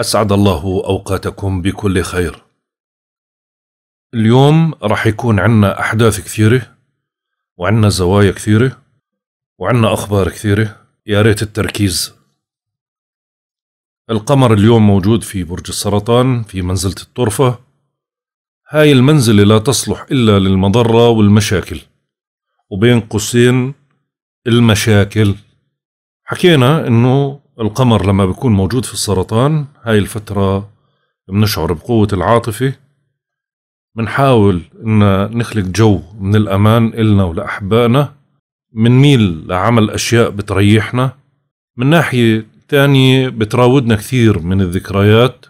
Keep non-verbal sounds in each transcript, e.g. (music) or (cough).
أسعد الله أوقاتكم بكل خير اليوم رح يكون عنا أحداث كثيرة وعنا زوايا كثيرة وعنا أخبار كثيرة يا ريت التركيز القمر اليوم موجود في برج السرطان في منزلة الطرفة هاي المنزلة لا تصلح إلا للمضرة والمشاكل وبين قوسين المشاكل حكينا انه القمر لما بيكون موجود في السرطان هاي الفترة بنشعر بقوة العاطفة بنحاول إن نخلق جو من الأمان إلنا ولأحبائنا بنميل لعمل أشياء بتريحنا من ناحية تانية بتراودنا كثير من الذكريات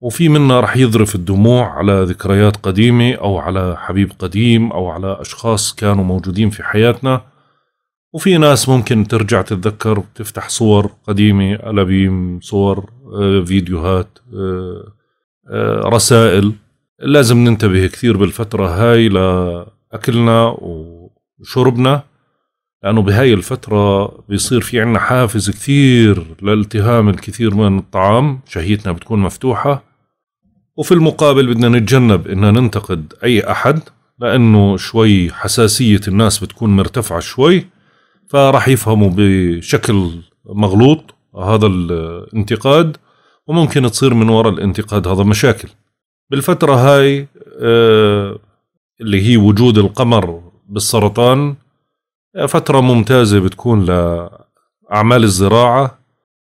وفي منا رح يظرف الدموع على ذكريات قديمة أو على حبيب قديم أو على أشخاص كانوا موجودين في حياتنا وفي ناس ممكن ترجع تتذكر تفتح صور قديمة ألبيم صور آه، فيديوهات آه، آه، رسائل لازم ننتبه كثير بالفترة هاي لأكلنا وشربنا لأنه بهاي الفترة بيصير في عنا حافز كثير لالتهام الكثير من الطعام شهيتنا بتكون مفتوحة وفي المقابل بدنا نتجنب إننا ننتقد أي أحد لأنه شوي حساسية الناس بتكون مرتفعة شوي فراح يفهموا بشكل مغلوط هذا الانتقاد وممكن تصير من وراء الانتقاد هذا مشاكل بالفترة هاي آه، اللي هي وجود القمر بالسرطان فترة ممتازة بتكون لأعمال الزراعة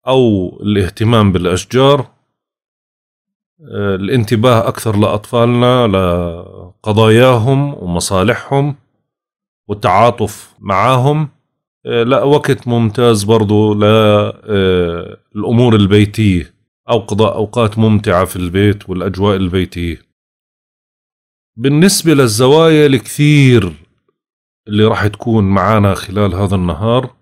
أو الاهتمام بالأشجار آه، الانتباه أكثر لأطفالنا لقضاياهم ومصالحهم والتعاطف معاهم آه، لا وقت ممتاز برضو للأمور آه، البيتية أو قضاء أوقات ممتعة في البيت والأجواء البيتية بالنسبة للزوايا الكثير اللي راح تكون معانا خلال هذا النهار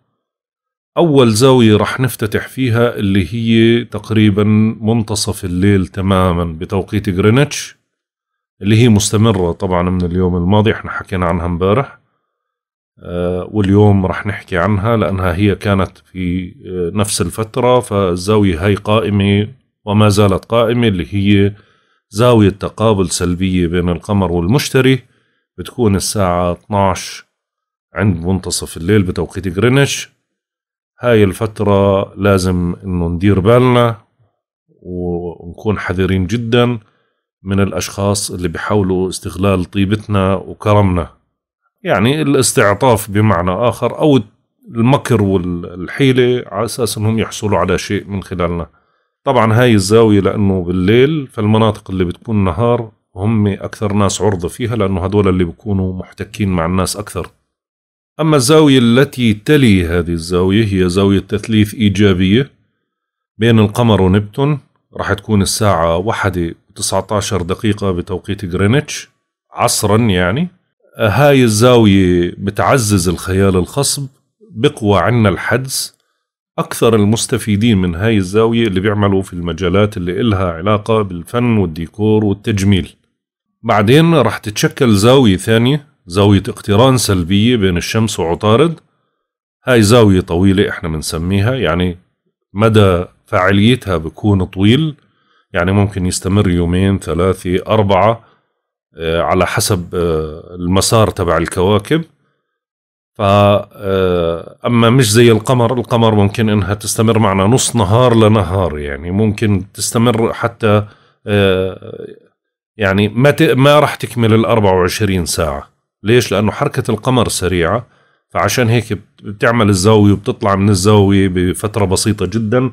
أول زاوية راح نفتتح فيها اللي هي تقريبا منتصف الليل تماما بتوقيت غرينتش اللي هي مستمرة طبعا من اليوم الماضي احنا حكينا عنها امبارح آه، واليوم رح نحكي عنها لأنها هي كانت في آه، نفس الفترة فالزاوية هاي قائمة وما زالت قائمة اللي هي زاوية تقابل سلبية بين القمر والمشتري بتكون الساعة 12 عند منتصف الليل بتوقيت غرينتش هاي الفترة لازم انه ندير بالنا ونكون حذرين جدا من الاشخاص اللي بيحاولوا استغلال طيبتنا وكرمنا يعني الاستعطاف بمعنى آخر أو المكر والحيلة على أساس أنهم يحصلوا على شيء من خلالنا طبعا هاي الزاوية لأنه بالليل فالمناطق اللي بتكون نهار هم أكثر ناس عرضة فيها لأنه هدول اللي بيكونوا محتكين مع الناس أكثر أما الزاوية التي تلي هذه الزاوية هي زاوية تثليث إيجابية بين القمر ونبتون راح تكون الساعة واحدة و19 دقيقة بتوقيت غرينتش عصرا يعني هاي الزاوية بتعزز الخيال الخصب بقوى عنا الحدس أكثر المستفيدين من هاي الزاوية اللي بيعملوا في المجالات اللي إلها علاقة بالفن والديكور والتجميل بعدين رح تتشكل زاوية ثانية زاوية اقتران سلبية بين الشمس وعطارد هاي زاوية طويلة احنا بنسميها يعني مدى فعاليتها بكون طويل يعني ممكن يستمر يومين ثلاثة أربعة آه، على حسب آه، المسار تبع الكواكب آه، اما مش زي القمر القمر ممكن إنها تستمر معنا نص نهار لنهار يعني ممكن تستمر حتى يعني ما ما راح تكمل ال 24 ساعة ليش؟ لأنه حركة القمر سريعة فعشان هيك بتعمل الزاوية وبتطلع من الزاوية بفترة بسيطة جدا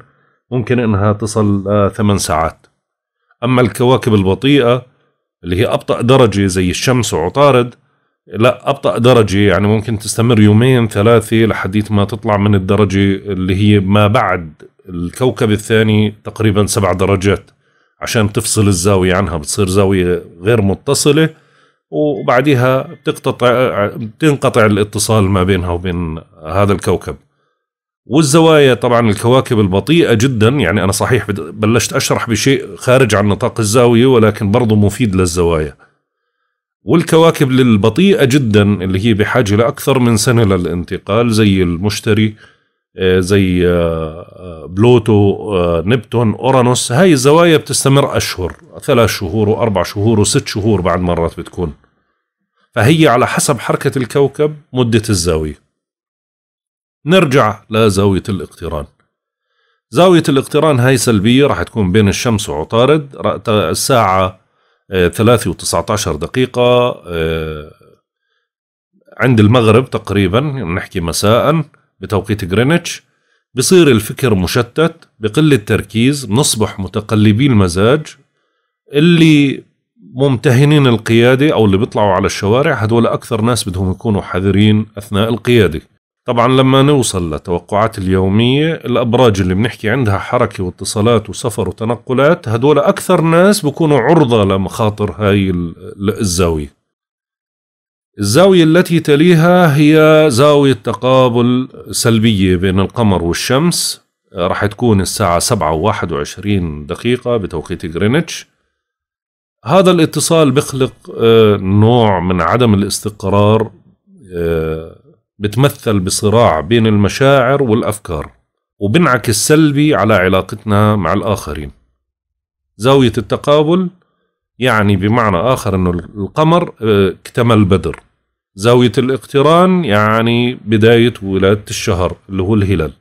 ممكن إنها تصل 8 ساعات أما الكواكب البطيئة اللي هي أبطأ درجة زي الشمس وعطارد لا أبطأ درجة يعني ممكن تستمر يومين ثلاثة لحديث ما تطلع من الدرجة اللي هي ما بعد الكوكب الثاني تقريبا سبع درجات عشان تفصل الزاوية عنها بتصير زاوية غير متصلة وبعديها بتقطع بتنقطع الاتصال ما بينها وبين هذا الكوكب والزوايا طبعا الكواكب البطيئة جدا يعني أنا صحيح بلشت أشرح بشيء خارج عن نطاق الزاوية ولكن برضو مفيد للزوايا والكواكب البطيئة جدا اللي هي بحاجة لأكثر من سنة للانتقال زي المشتري آه، زي آه، آه، بلوتو نبتون أورانوس هاي الزوايا بتستمر أشهر ثلاث شهور وأربع شهور وست شهور بعد مرات بتكون فهي على حسب حركة الكوكب مدة الزاوية نرجع لزاوية الاقتران زاوية الاقتران هاي سلبية راح تكون بين الشمس وعطارد الساعة آه، ثلاثة وتسعة عشر دقيقة آه، عند المغرب تقريبا نحكي مساء بتوقيت غرينتش بصير الفكر مشتت بقل التركيز بنصبح متقلبي المزاج اللي ممتهنين القيادة أو اللي بيطلعوا على الشوارع هدول أكثر ناس بدهم يكونوا حذرين أثناء القيادة طبعا لما نوصل لتوقعات اليومية الأبراج اللي بنحكي عندها حركة واتصالات وسفر وتنقلات هدول أكثر ناس بكونوا عرضة لمخاطر هاي الزاوية الزاوية التي تليها هي زاوية تقابل سلبية بين القمر والشمس راح تكون الساعة سبعة وواحد وعشرين دقيقة بتوقيت غرينتش هذا الاتصال بخلق آه، نوع من عدم الاستقرار آه، بتمثل بصراع بين المشاعر والأفكار وبنعكس سلبي على علاقتنا مع الآخرين زاوية التقابل يعني بمعنى آخر أنه القمر آه، اكتمل بدر زاوية الاقتران يعني بداية ولادة الشهر اللي هو الهلال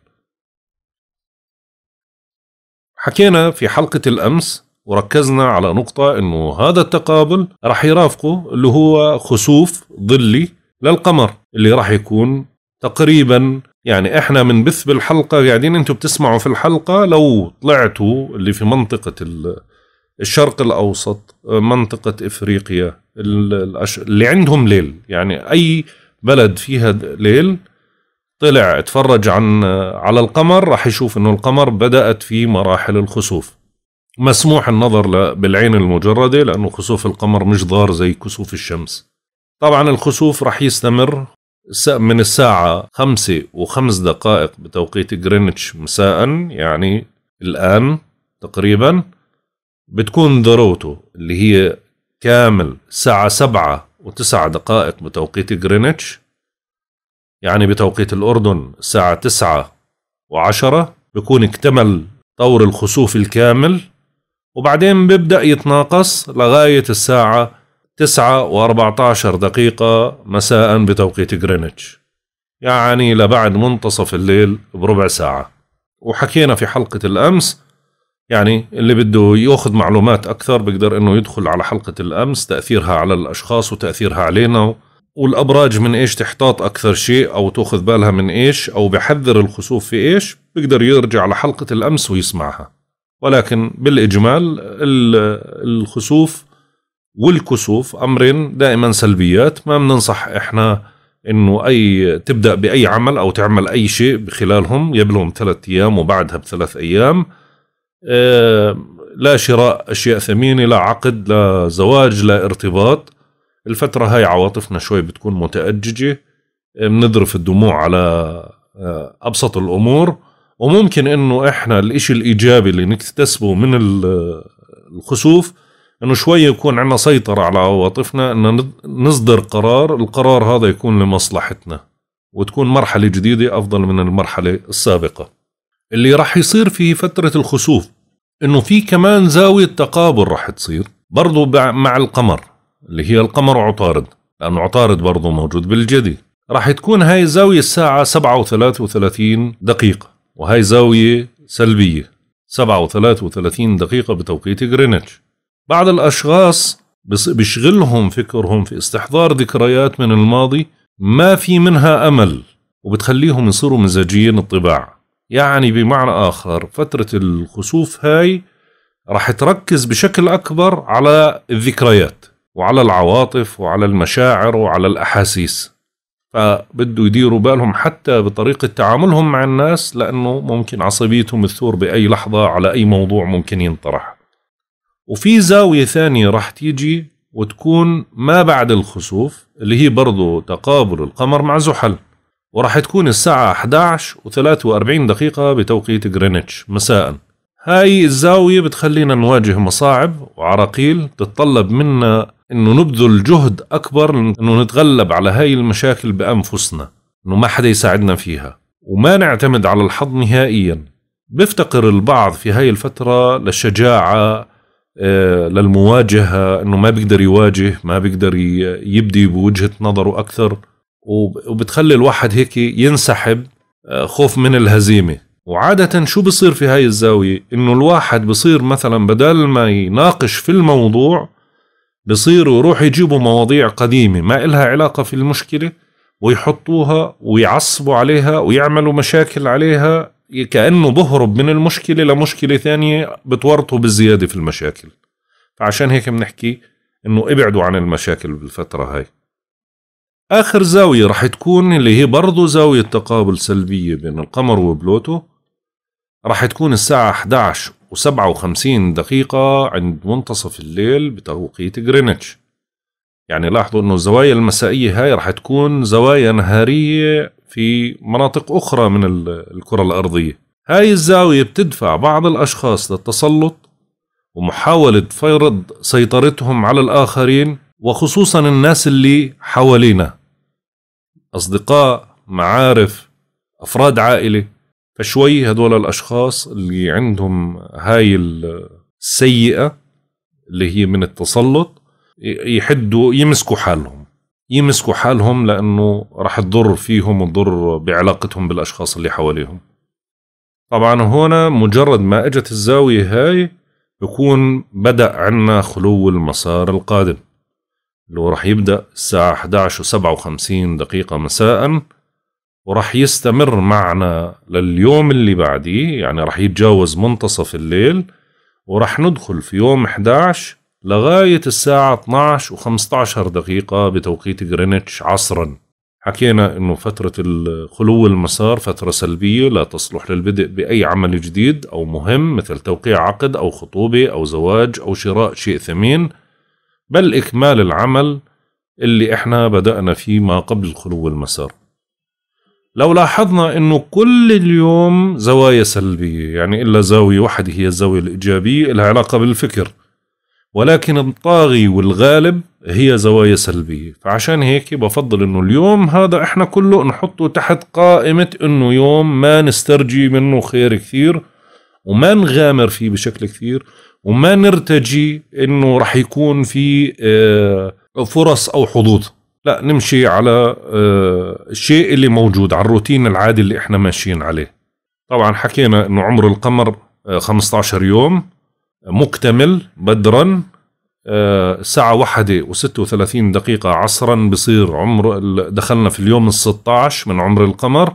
حكينا في حلقة الأمس وركزنا على نقطة أنه هذا التقابل رح يرافقه اللي هو خسوف ظلي للقمر اللي راح يكون تقريبا يعني احنا من بث بالحلقه قاعدين انتم بتسمعوا في الحلقه لو طلعتوا اللي في منطقه الشرق الاوسط منطقه افريقيا اللي عندهم ليل يعني اي بلد فيها ليل طلع اتفرج عن على القمر راح يشوف انه القمر بدات في مراحل الخسوف مسموح النظر بالعين المجرده لانه خسوف القمر مش ضار زي كسوف الشمس طبعا الخسوف رح يستمر من الساعة خمسة وخمس دقائق بتوقيت جرينتش مساء يعني الآن تقريبا بتكون ذروته اللي هي كامل الساعة سبعة وتسعة دقائق بتوقيت جرينتش يعني بتوقيت الأردن الساعة تسعة وعشرة بكون اكتمل طور الخسوف الكامل وبعدين بيبدأ يتناقص لغاية الساعة تسعة عشر دقيقة مساء بتوقيت غرينتش يعني لبعد منتصف الليل بربع ساعة وحكينا في حلقة الأمس يعني اللي بده ياخذ معلومات أكثر بقدر أنه يدخل على حلقة الأمس تأثيرها على الأشخاص وتأثيرها علينا والأبراج من إيش تحتاط أكثر شيء أو تأخذ بالها من إيش أو بحذر الخسوف في إيش بقدر يرجع لحلقة الأمس ويسمعها ولكن بالإجمال الخسوف والكسوف امرين دائما سلبيات ما بننصح احنا انه اي تبدا باي عمل او تعمل اي شيء خلالهم قبلهم ثلاثة ايام وبعدها بثلاث ايام أه لا شراء اشياء ثمينه لا عقد لا زواج لا ارتباط الفتره هاي عواطفنا شوي بتكون متاججه بنذرف آه، الدموع على آه، ابسط الامور وممكن انه احنا الاشي الايجابي اللي نكتسبه من آه، الخسوف انه شوي يكون عندنا سيطرة على عواطفنا ان نصدر قرار القرار هذا يكون لمصلحتنا وتكون مرحلة جديدة افضل من المرحلة السابقة اللي راح يصير في فترة الخسوف انه في كمان زاوية تقابل راح تصير برضو مع القمر اللي هي القمر عطارد لأنه عطارد برضو موجود بالجدي راح تكون هاي الزاوية الساعة سبعة و وثلاثين دقيقة وهاي زاوية سلبية سبعة و وثلاثين دقيقة بتوقيت غرينتش بعض الأشخاص بيشغلهم فكرهم في استحضار ذكريات من الماضي ما في منها أمل وبتخليهم يصيروا مزاجيين الطباع يعني بمعنى آخر فترة الخسوف هاي رح تركز بشكل أكبر على الذكريات وعلى العواطف وعلى المشاعر وعلى الأحاسيس فبده يديروا بالهم حتى بطريقة تعاملهم مع الناس لأنه ممكن عصبيتهم تثور بأي لحظة على أي موضوع ممكن ينطرح وفي زاوية ثانية راح تيجي وتكون ما بعد الخسوف اللي هي برضو تقابل القمر مع زحل وراح تكون الساعة 11 و43 دقيقة بتوقيت غرينتش مساء هاي الزاوية بتخلينا نواجه مصاعب وعراقيل تتطلب منا انه نبذل جهد اكبر انه نتغلب على هاي المشاكل بانفسنا انه ما حدا يساعدنا فيها وما نعتمد على الحظ نهائيا بيفتقر البعض في هاي الفترة للشجاعة آه، للمواجهة انه ما بيقدر يواجه ما بيقدر يبدي بوجهة نظره اكثر وبتخلي الواحد هيك ينسحب آه، خوف من الهزيمة وعادة شو بصير في هاي الزاوية انه الواحد بصير مثلا بدل ما يناقش في الموضوع بصيروا يروحوا يجيبوا مواضيع قديمة ما إلها علاقة في المشكلة ويحطوها ويعصبوا عليها ويعملوا مشاكل عليها كأنه بهرب من المشكلة لمشكلة ثانية بتورطه بالزيادة في المشاكل فعشان هيك بنحكي انه ابعدوا عن المشاكل بالفترة هاي آخر زاوية رح تكون اللي هي برضو زاوية تقابل سلبية بين القمر وبلوتو رح تكون الساعة 11 و57 دقيقة عند منتصف الليل بتوقيت جرينتش يعني لاحظوا انه الزوايا المسائية هاي رح تكون زوايا نهارية في مناطق أخرى من الكرة الأرضية هاي الزاوية بتدفع بعض الأشخاص للتسلط ومحاولة فرض سيطرتهم على الآخرين وخصوصا الناس اللي حوالينا أصدقاء معارف أفراد عائلة فشوي هدول الأشخاص اللي عندهم هاي السيئة اللي هي من التسلط يحدوا يمسكوا حالهم يمسكوا حالهم لانه راح تضر فيهم وتضر بعلاقتهم بالاشخاص اللي حواليهم طبعا هنا مجرد ما اجت الزاويه هاي بكون بدا عنا خلو المسار القادم اللي هو راح يبدا الساعه 11 و57 دقيقه مساء وراح يستمر معنا لليوم اللي بعديه يعني راح يتجاوز منتصف الليل وراح ندخل في يوم 11 لغاية الساعة 12 و15 دقيقة بتوقيت جرينتش عصرا حكينا أنه فترة خلو المسار فترة سلبية لا تصلح للبدء بأي عمل جديد أو مهم مثل توقيع عقد أو خطوبة أو زواج أو شراء شيء ثمين بل إكمال العمل اللي إحنا بدأنا فيه ما قبل خلو المسار لو لاحظنا انه كل اليوم زوايا سلبية يعني الا زاوية واحدة هي الزاوية الايجابية لها علاقة بالفكر ولكن الطاغي والغالب هي زوايا سلبية فعشان هيك بفضل انه اليوم هذا احنا كله نحطه تحت قائمة انه يوم ما نسترجي منه خير كثير وما نغامر فيه بشكل كثير وما نرتجي انه رح يكون في آه، فرص او حظوظ لا نمشي على آه، الشيء اللي موجود على الروتين العادي اللي احنا ماشيين عليه طبعا حكينا انه عمر القمر 15 آه، يوم مكتمل بدرا آه، الساعة واحدة وستة وثلاثين دقيقة عصرا بصير عمر دخلنا في اليوم الستاعش من عمر القمر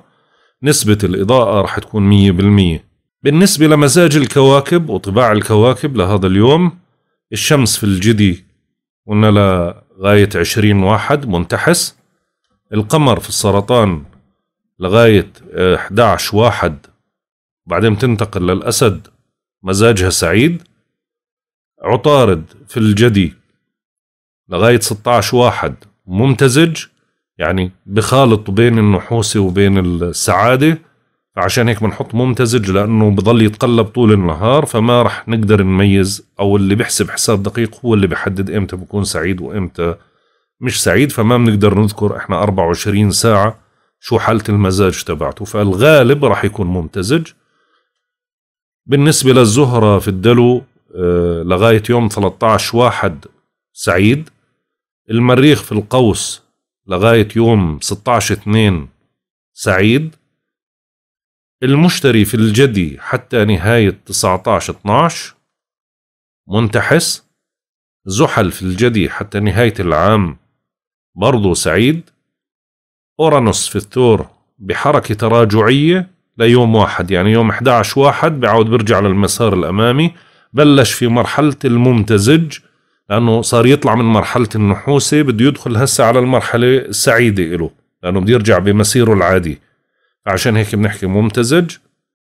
نسبة الإضاءة رح تكون مية بالمية بالنسبة لمزاج الكواكب وطباع الكواكب لهذا اليوم الشمس في الجدي قلنا لغاية عشرين واحد منتحس القمر في السرطان لغاية 11 آه، واحد بعدين تنتقل للأسد مزاجها سعيد عطارد في الجدي لغاية 16 واحد ممتزج يعني بخالط بين النحوسة وبين السعادة عشان هيك بنحط ممتزج لأنه بضل يتقلب طول النهار فما رح نقدر نميز أو اللي بيحسب حساب دقيق هو اللي بيحدد إمتى بكون سعيد وإمتى مش سعيد فما بنقدر نذكر إحنا 24 ساعة شو حالة المزاج تبعته فالغالب رح يكون ممتزج بالنسبة للزهرة في الدلو آه، لغاية يوم 13 واحد سعيد المريخ في القوس لغاية يوم 16 2 سعيد المشتري في الجدي حتى نهاية 19 12 منتحس زحل في الجدي حتى نهاية العام برضو سعيد أورانوس في الثور بحركة تراجعية ليوم واحد يعني يوم 11 واحد بيعود برجع للمسار الأمامي بلش في مرحلة الممتزج لأنه صار يطلع من مرحلة النحوسة بده يدخل هسه على المرحلة السعيدة إله لأنه بده يرجع بمسيره العادي فعشان هيك بنحكي ممتزج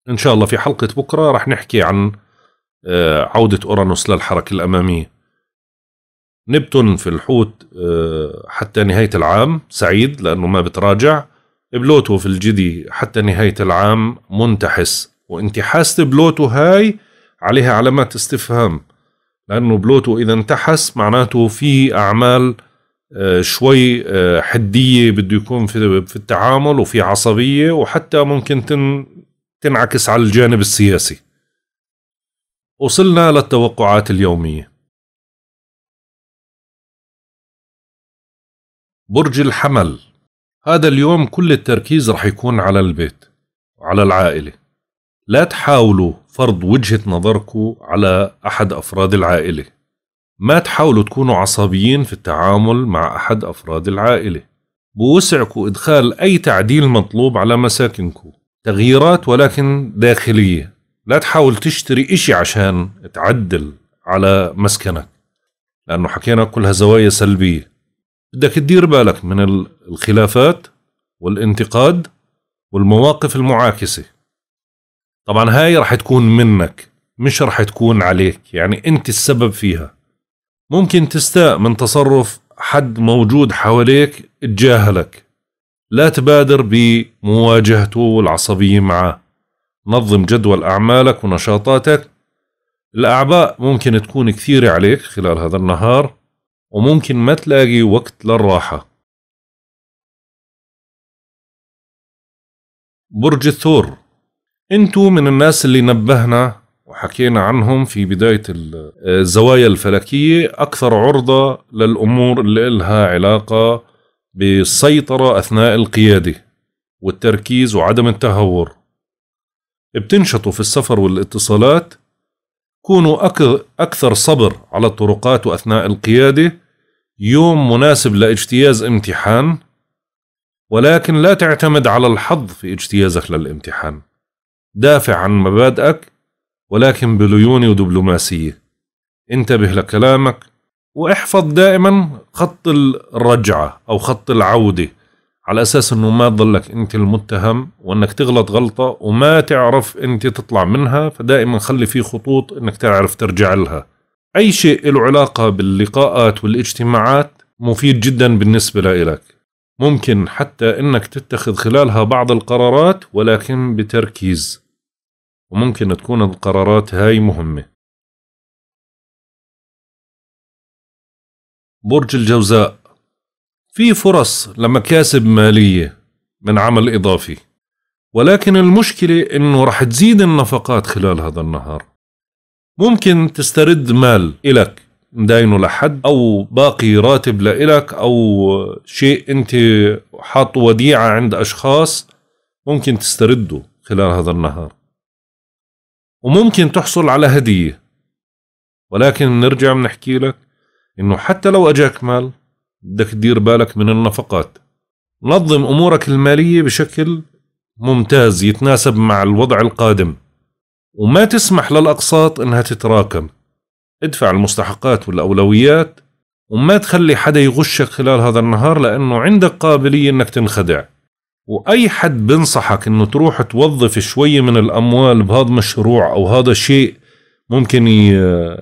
إن شاء الله في حلقة بكرة رح نحكي عن آه، عودة أورانوس للحركة الأمامية نبتون في الحوت آه، حتى نهاية العام سعيد لأنه ما بتراجع بلوتو في الجدي حتى نهاية العام منتحس وانتحاسة بلوتو هاي عليها علامات استفهام لأنه بلوتو إذا انتحس معناته في أعمال آه، شوي آه، حدية بده يكون في, التعامل وفي عصبية وحتى ممكن تنعكس على الجانب السياسي وصلنا للتوقعات اليومية برج الحمل هذا اليوم كل التركيز رح يكون على البيت وعلى العائلة لا تحاولوا فرض وجهة نظركم على أحد أفراد العائلة ما تحاولوا تكونوا عصبيين في التعامل مع أحد أفراد العائلة بوسعكم إدخال أي تعديل مطلوب على مساكنكم تغييرات ولكن داخلية لا تحاول تشتري إشي عشان تعدل على مسكنك لأنه حكينا كلها زوايا سلبية بدك تدير بالك من الخلافات والانتقاد والمواقف المعاكسه طبعا هاي رح تكون منك مش رح تكون عليك يعني انت السبب فيها ممكن تستاء من تصرف حد موجود حواليك تجاهلك لا تبادر بمواجهته والعصبية معه نظم جدول أعمالك ونشاطاتك الأعباء ممكن تكون كثيرة عليك خلال هذا النهار وممكن ما تلاقي وقت للراحة برج الثور انتو من الناس اللي نبهنا وحكينا عنهم في بداية الزوايا الفلكية أكثر عرضة للأمور اللي إلها علاقة بالسيطرة أثناء القيادة والتركيز وعدم التهور بتنشطوا في السفر والاتصالات كونوا أكثر صبر على الطرقات وأثناء القيادة يوم مناسب لاجتياز امتحان ولكن لا تعتمد على الحظ في اجتيازك للامتحان دافع عن مبادئك ولكن بليونة ودبلوماسية انتبه لكلامك واحفظ دائما خط الرجعة أو خط العودة على أساس أنه ما تضلك أنت المتهم وأنك تغلط غلطة وما تعرف أنت تطلع منها فدائما خلي في خطوط أنك تعرف ترجع لها أي شيء له علاقة باللقاءات والاجتماعات مفيد جدا بالنسبة لك ممكن حتى انك تتخذ خلالها بعض القرارات ولكن بتركيز وممكن تكون القرارات هاي مهمة برج الجوزاء في فرص لمكاسب مالية من عمل إضافي ولكن المشكلة إنه رح تزيد النفقات خلال هذا النهار ممكن تسترد مال إلك مداينه لحد او باقي راتب لإلك او شيء انت حاطه وديعه عند اشخاص ممكن تسترده خلال هذا النهار وممكن تحصل على هديه ولكن نرجع بنحكي لك انه حتى لو اجاك مال بدك تدير بالك من النفقات نظم امورك الماليه بشكل ممتاز يتناسب مع الوضع القادم وما تسمح للاقساط انها تتراكم ادفع المستحقات والأولويات وما تخلي حدا يغشك خلال هذا النهار لأنه عندك قابلية أنك تنخدع وأي حد بنصحك أنه تروح توظف شوية من الأموال بهذا مشروع أو هذا الشيء ممكن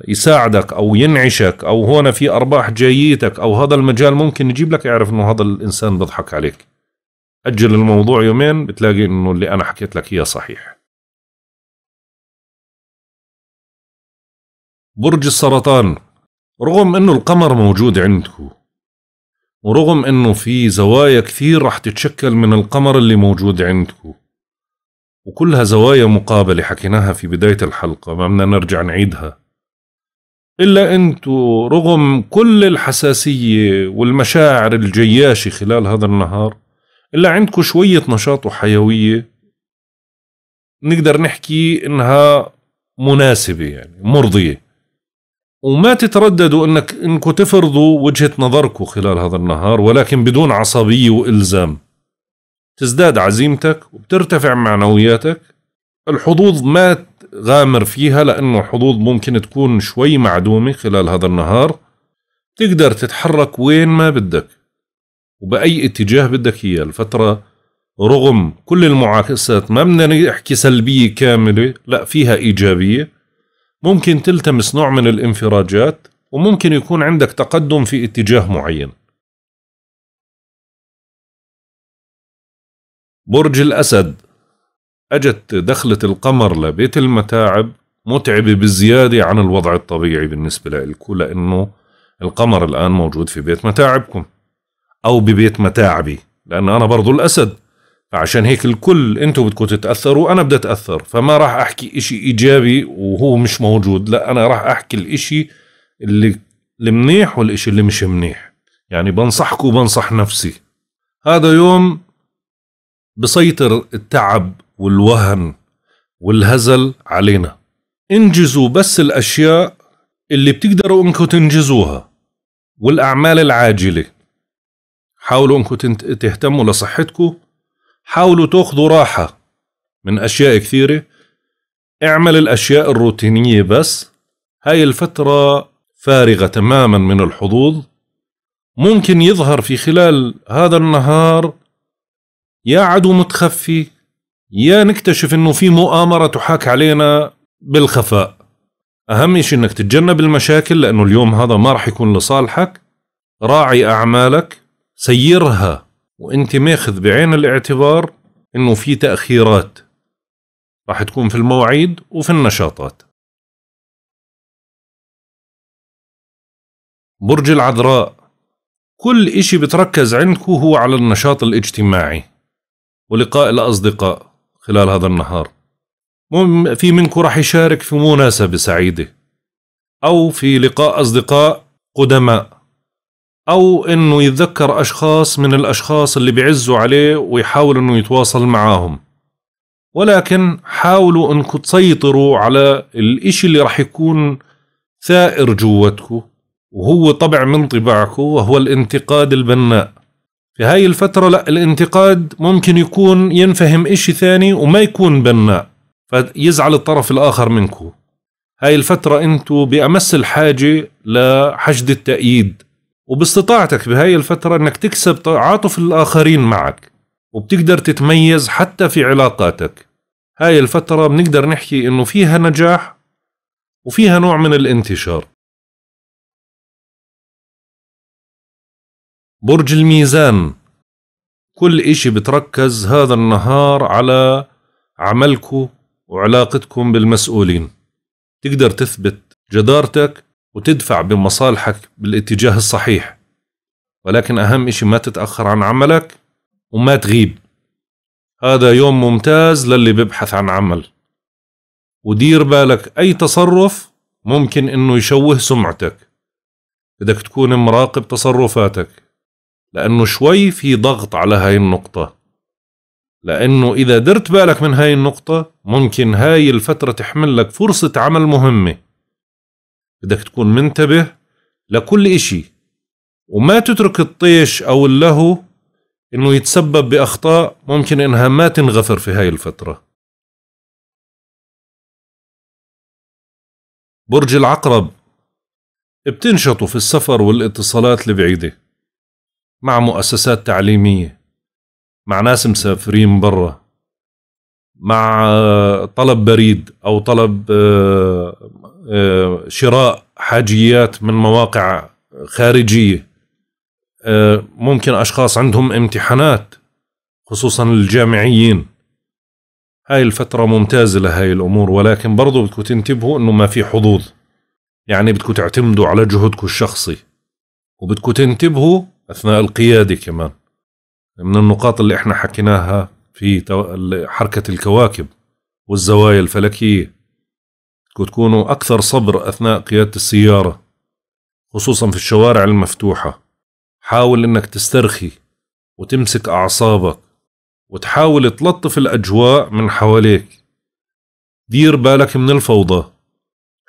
يساعدك أو ينعشك أو هون في أرباح جايتك أو هذا المجال ممكن يجيب لك اعرف أنه هذا الإنسان بضحك عليك أجل الموضوع يومين بتلاقي أنه اللي أنا حكيت لك إياه صحيح برج السرطان رغم انه القمر موجود عندكو ورغم انه في زوايا كثير رح تتشكل من القمر اللي موجود عندكو وكلها زوايا مقابلة حكيناها في بداية الحلقة ما بدنا نرجع نعيدها إلا أنتو رغم كل الحساسية والمشاعر الجياشة خلال هذا النهار إلا عندكو شوية نشاط وحيوية نقدر نحكي إنها مناسبة يعني مرضية وما تترددوا انك انكم تفرضوا وجهه نظركم خلال هذا النهار ولكن بدون عصبيه والزام تزداد عزيمتك وبترتفع معنوياتك الحظوظ ما غامر فيها لانه الحظوظ ممكن تكون شوي معدومه خلال هذا النهار تقدر تتحرك وين ما بدك وباي اتجاه بدك اياه الفتره رغم كل المعاكسات ما بدنا نحكي سلبيه كامله لا فيها ايجابيه ممكن تلتمس نوع من الانفراجات وممكن يكون عندك تقدم في اتجاه معين برج الأسد أجت دخلة القمر لبيت المتاعب متعبة بالزيادة عن الوضع الطبيعي بالنسبة لإلكو لأنه القمر الآن موجود في بيت متاعبكم أو ببيت متاعبي لأن أنا برضو الأسد فعشان هيك الكل انتم بدكم تتاثروا انا بدي اتاثر فما راح احكي اشي ايجابي وهو مش موجود لا انا راح احكي الاشي اللي المنيح والاشي اللي مش منيح يعني بنصحكم وبنصح نفسي هذا يوم بسيطر التعب والوهن والهزل علينا انجزوا بس الاشياء اللي بتقدروا انكم تنجزوها والاعمال العاجله حاولوا انكم تهتموا لصحتكم حاولوا تاخذوا راحة من أشياء كثيرة اعمل الأشياء الروتينية بس هاي الفترة فارغة تماما من الحظوظ ممكن يظهر في خلال هذا النهار يا عدو متخفي يا نكتشف انه في مؤامرة تحاك علينا بالخفاء اهم شيء انك تتجنب المشاكل لانه اليوم هذا ما راح يكون لصالحك راعي اعمالك سيرها وانت ماخذ بعين الاعتبار انه في تاخيرات راح تكون في المواعيد وفي النشاطات برج العذراء كل إشي بتركز عندكو هو على النشاط الاجتماعي ولقاء الأصدقاء خلال هذا النهار في منكو راح يشارك في مناسبة سعيدة أو في لقاء أصدقاء قدماء او انه يتذكر اشخاص من الاشخاص اللي بيعزوا عليه ويحاول انه يتواصل معاهم ولكن حاولوا انكم تسيطروا على الاشي اللي رح يكون ثائر جوتكم وهو طبع من طباعكم وهو الانتقاد البناء في هاي الفترة لا الانتقاد ممكن يكون ينفهم اشي ثاني وما يكون بناء فيزعل الطرف الاخر منكم هاي الفترة انتو بأمس الحاجة لحشد التأييد وباستطاعتك بهاي الفترة أنك تكسب تعاطف الآخرين معك وبتقدر تتميز حتى في علاقاتك هاي الفترة بنقدر نحكي إنه فيها نجاح وفيها نوع من الانتشار برج الميزان كل إشي بتركز هذا النهار على عملكم وعلاقتكم بالمسؤولين تقدر تثبت جدارتك وتدفع بمصالحك بالاتجاه الصحيح ولكن أهم إشي ما تتأخر عن عملك وما تغيب هذا يوم ممتاز للي ببحث عن عمل ودير بالك أي تصرف ممكن إنه يشوه سمعتك بدك تكون مراقب تصرفاتك لأنه شوي في ضغط على هاي النقطة لأنه إذا درت بالك من هاي النقطة ممكن هاي الفترة تحمل لك فرصة عمل مهمة بدك تكون منتبه لكل إشي وما تترك الطيش أو اللهو إنه يتسبب بأخطاء ممكن إنها ما تنغفر في هاي الفترة برج العقرب بتنشطوا في السفر والاتصالات البعيدة مع مؤسسات تعليمية مع ناس مسافرين برا مع طلب بريد أو طلب آه، آه، شراء حاجيات من مواقع خارجية آه، ممكن أشخاص عندهم امتحانات خصوصا الجامعيين هاي الفترة ممتازة لهاي الأمور ولكن برضو بدكم تنتبهوا أنه ما في حظوظ يعني بدكم تعتمدوا على جهدكم الشخصي وبدكم تنتبهوا أثناء القيادة كمان من النقاط اللي احنا حكيناها في حركة الكواكب والزوايا الفلكية تكونوا أكثر صبر أثناء قيادة السيارة خصوصا في الشوارع المفتوحة حاول إنك تسترخي وتمسك أعصابك وتحاول تلطف الأجواء من حواليك دير بالك من الفوضى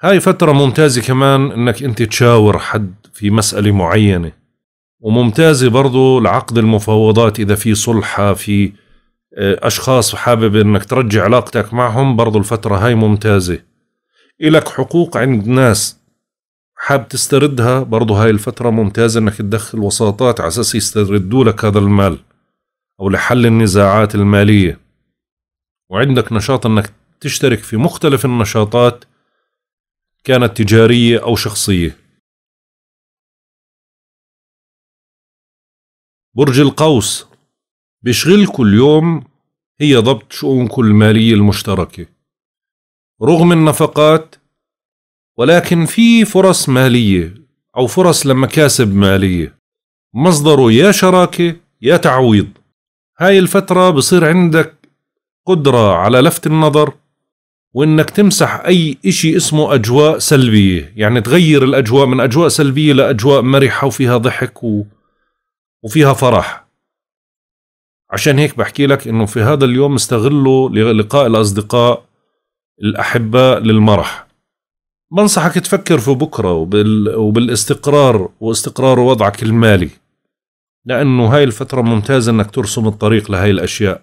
هاي فترة ممتازة كمان إنك أنت تشاور حد في مسألة معينة وممتازة برضو لعقد المفاوضات إذا في صلحة في آه، أشخاص حابب إنك ترجع علاقتك معهم برضو الفترة هاي ممتازة إلك حقوق عند ناس حاب تستردها برضه هاي الفترة ممتازة انك تدخل وساطات عساس يستردوا لك هذا المال او لحل النزاعات المالية وعندك نشاط انك تشترك في مختلف النشاطات كانت تجارية او شخصية برج القوس بيشغلكوا اليوم هي ضبط شؤونكم المالية المشتركة رغم النفقات ولكن في فرص مالية أو فرص لمكاسب مالية مصدره يا شراكة يا تعويض هاي الفترة بصير عندك قدرة على لفت النظر وإنك تمسح أي إشي اسمه أجواء سلبية يعني تغير الأجواء من أجواء سلبية لأجواء مرحة وفيها ضحك و... وفيها فرح عشان هيك بحكي لك إنه في هذا اليوم استغله للقاء الأصدقاء الأحباء للمرح بنصحك تفكر في بكرة وبال... وبالاستقرار واستقرار وضعك المالي لأنه هاي الفترة ممتازة أنك ترسم الطريق لهاي الأشياء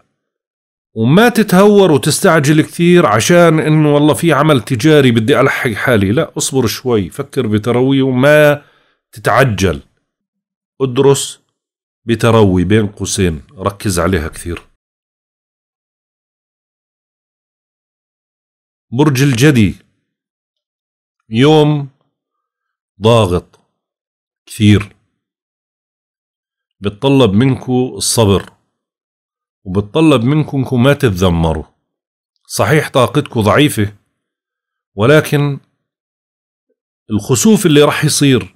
وما تتهور وتستعجل كثير عشان انه والله في عمل تجاري بدي الحق حالي لا اصبر شوي فكر بتروي وما تتعجل ادرس بتروي بين قوسين ركز عليها كثير برج الجدي يوم ضاغط كثير بتطلب منكم الصبر وبتطلب منكم انكم ما تتذمروا صحيح طاقتكم ضعيفة ولكن الخسوف اللي رح يصير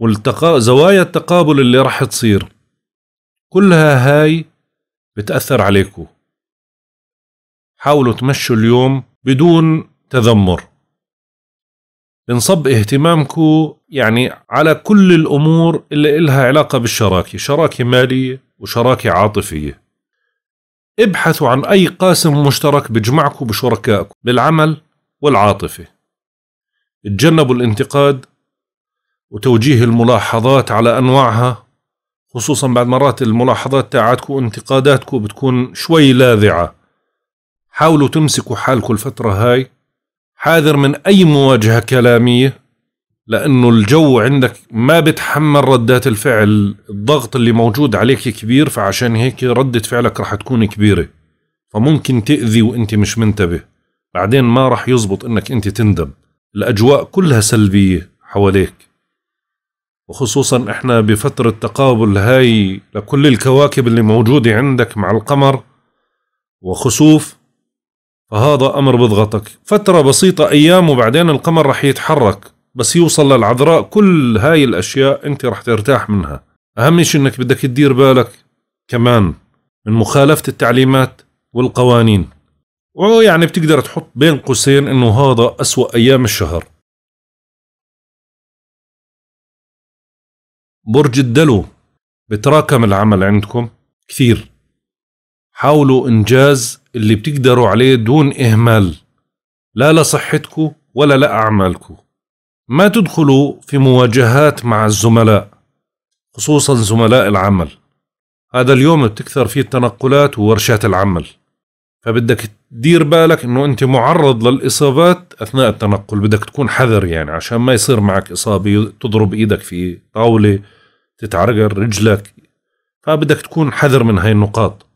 والتقا... زوايا التقابل اللي رح تصير كلها هاي بتأثر عليكم حاولوا تمشوا اليوم بدون تذمر بنصب اهتمامكم يعني على كل الأمور اللي إلها علاقة بالشراكة شراكة مالية وشراكة عاطفية ابحثوا عن أي قاسم مشترك بجمعكم بشركائكم بالعمل والعاطفة اتجنبوا الانتقاد وتوجيه الملاحظات على أنواعها خصوصا بعد مرات الملاحظات تاعتكم وانتقاداتكم بتكون شوي لاذعة حاولوا تمسكوا حالكم الفترة هاي حاذر من أي مواجهة كلامية لأنه الجو عندك ما بتحمل ردات الفعل الضغط اللي موجود عليك كبير فعشان هيك ردة فعلك رح تكون كبيرة فممكن تأذي وأنت مش منتبه بعدين ما رح يزبط أنك أنت تندم الأجواء كلها سلبية حواليك وخصوصا احنا بفترة تقابل هاي لكل الكواكب اللي موجودة عندك مع القمر وخسوف فهذا أمر بضغطك فترة بسيطة أيام وبعدين القمر رح يتحرك بس يوصل للعذراء كل هاي الأشياء أنت رح ترتاح منها أهم شيء أنك بدك تدير بالك كمان من مخالفة التعليمات والقوانين ويعني بتقدر تحط بين قوسين أنه هذا أسوأ أيام الشهر برج الدلو بتراكم العمل عندكم كثير حاولوا إنجاز اللي بتقدروا عليه دون إهمال لا لصحتكم ولا لأعمالكم ما تدخلوا في مواجهات مع الزملاء خصوصا زملاء العمل هذا اليوم بتكثر فيه التنقلات وورشات العمل فبدك تدير بالك انه انت معرض للاصابات اثناء التنقل بدك تكون حذر يعني عشان ما يصير معك اصابه تضرب ايدك في طاوله تتعرقل رجلك فبدك تكون حذر من هاي النقاط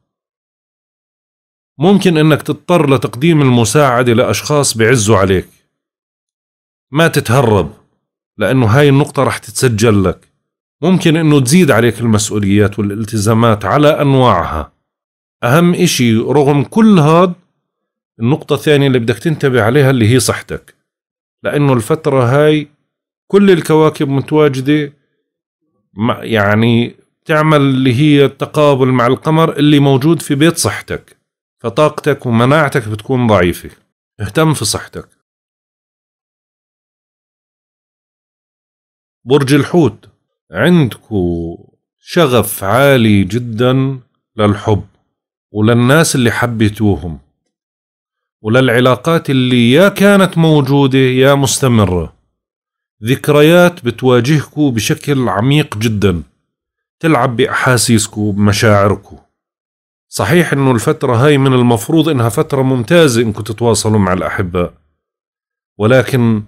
ممكن انك تضطر لتقديم المساعدة لأشخاص بعزوا عليك ما تتهرب لأنه هاي النقطة رح تتسجل لك ممكن انه تزيد عليك المسؤوليات والالتزامات على أنواعها أهم إشي رغم كل هاد النقطة الثانية اللي بدك تنتبه عليها اللي هي صحتك لأنه الفترة هاي كل الكواكب متواجدة يعني تعمل اللي هي التقابل مع القمر اللي موجود في بيت صحتك فطاقتك ومناعتك بتكون ضعيفة اهتم في صحتك برج الحوت عندكو شغف عالي جدا للحب وللناس اللي حبيتوهم وللعلاقات اللي يا كانت موجودة يا مستمرة ذكريات بتواجهكو بشكل عميق جدا تلعب بأحاسيسكو بمشاعركو صحيح انه الفترة هاي من المفروض انها فترة ممتازة انكم تتواصلوا مع الاحباء ولكن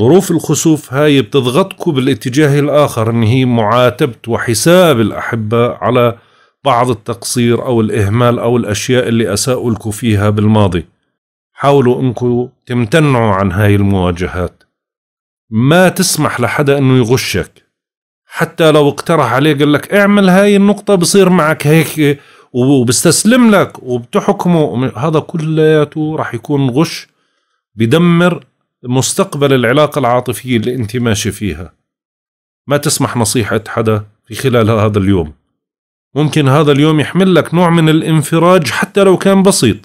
ظروف الخسوف هاي بتضغطكم بالاتجاه الاخر ان هي معاتبة وحساب الاحباء على بعض التقصير او الاهمال او الاشياء اللي اساءوا لكم فيها بالماضي حاولوا انكم تمتنعوا عن هاي المواجهات ما تسمح لحدا انه يغشك حتى لو اقترح عليه قال لك اعمل هاي النقطة بصير معك هيك وبستسلم لك وبتحكمه هذا كلياته راح يكون غش بدمر مستقبل العلاقة العاطفية اللي انت ماشي فيها ما تسمح نصيحة حدا في خلال هذا اليوم ممكن هذا اليوم يحمل لك نوع من الانفراج حتى لو كان بسيط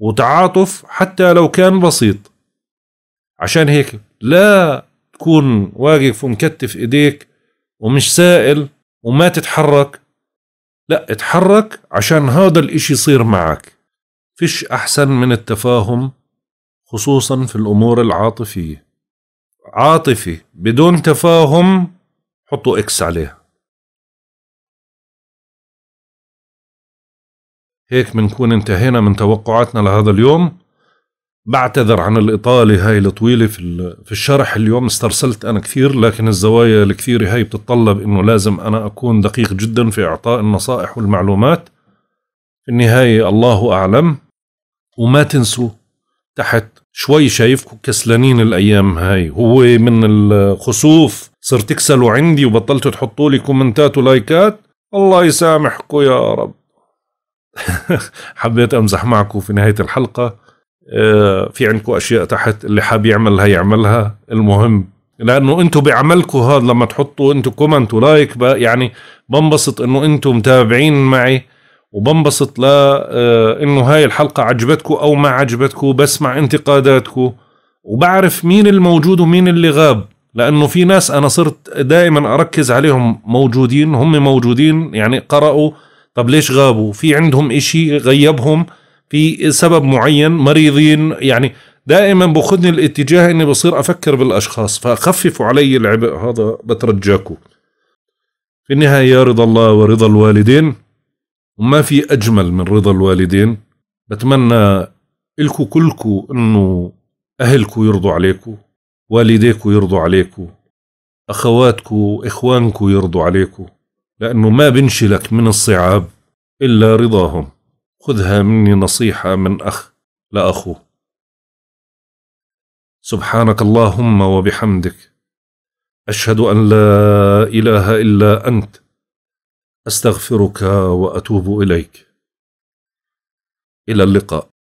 وتعاطف حتى لو كان بسيط عشان هيك لا تكون واقف ومكتف ايديك ومش سائل وما تتحرك لا اتحرك عشان هذا الاشي يصير معك فيش احسن من التفاهم خصوصا في الامور العاطفيه عاطفي بدون تفاهم حطوا اكس عليها هيك بنكون انتهينا من توقعاتنا لهذا اليوم بعتذر عن الإطالة هاي الطويلة في, في الشرح اليوم استرسلت أنا كثير لكن الزوايا الكثيرة هاي بتتطلب أنه لازم أنا أكون دقيق جدا في إعطاء النصائح والمعلومات في النهاية الله أعلم وما تنسوا تحت شوي شايفكم كسلانين الأيام هاي هو من الخسوف صرت تكسلوا عندي وبطلتوا تحطوا لي كومنتات ولايكات الله يسامحكم يا رب (laughs) حبيت أمزح معكم في نهاية الحلقة آه، في عندكم اشياء تحت اللي حاب يعملها يعملها المهم لانه انتم بعملكم هذا لما تحطوا انتم كومنت ولايك يعني بنبسط انه انتم متابعين معي وبنبسط لا آه، انه هاي الحلقه عجبتكم او ما عجبتكم بسمع انتقاداتكم وبعرف مين الموجود ومين اللي غاب لانه في ناس انا صرت دائما اركز عليهم موجودين هم موجودين يعني قرأوا طب ليش غابوا في عندهم اشي غيبهم في سبب معين مريضين يعني دائما بخذني الاتجاه اني بصير افكر بالاشخاص فخففوا علي العبء هذا بترجاكم في النهايه رضا الله ورضا الوالدين وما في اجمل من رضا الوالدين بتمنى الكو كلكو انه اهلكو يرضوا عليكو والديكو يرضوا عليكو اخواتكو اخوانكو يرضوا عليكو لانه ما بنشلك من الصعاب الا رضاهم خذها مني نصيحة من أخ لا أخو سبحانك اللهم وبحمدك أشهد أن لا إله إلا أنت أستغفرك وأتوب إليك إلى اللقاء